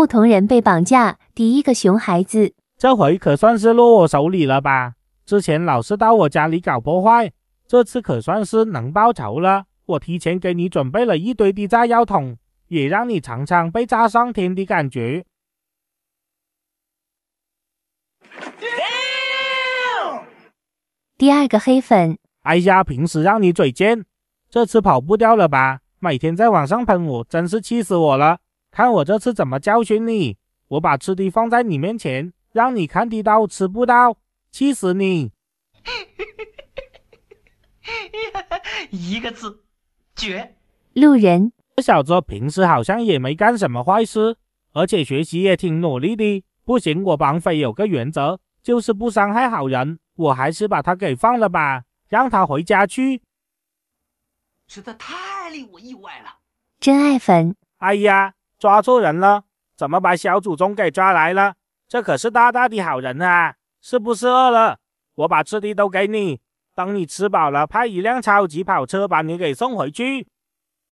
不同人被绑架，第一个熊孩子，这回可算是落我手里了吧？之前老是到我家里搞破坏，这次可算是能报仇了。我提前给你准备了一堆的炸药桶，也让你尝尝被炸上天的感觉。第二个黑粉，哎呀，平时让你嘴贱，这次跑不掉了吧？每天在网上喷我，真是气死我了。看我这次怎么教训你！我把吃的放在你面前，让你看得到吃不到，气死你！一个字，绝！路人这小子平时好像也没干什么坏事，而且学习也挺努力的。不行，我绑匪有个原则，就是不伤害好人。我还是把他给放了吧，让他回家去。实在太令我意外了，真爱粉！哎呀！抓错人了，怎么把小祖宗给抓来了？这可是大大的好人啊！是不是饿了？我把吃的都给你，等你吃饱了，派一辆超级跑车把你给送回去。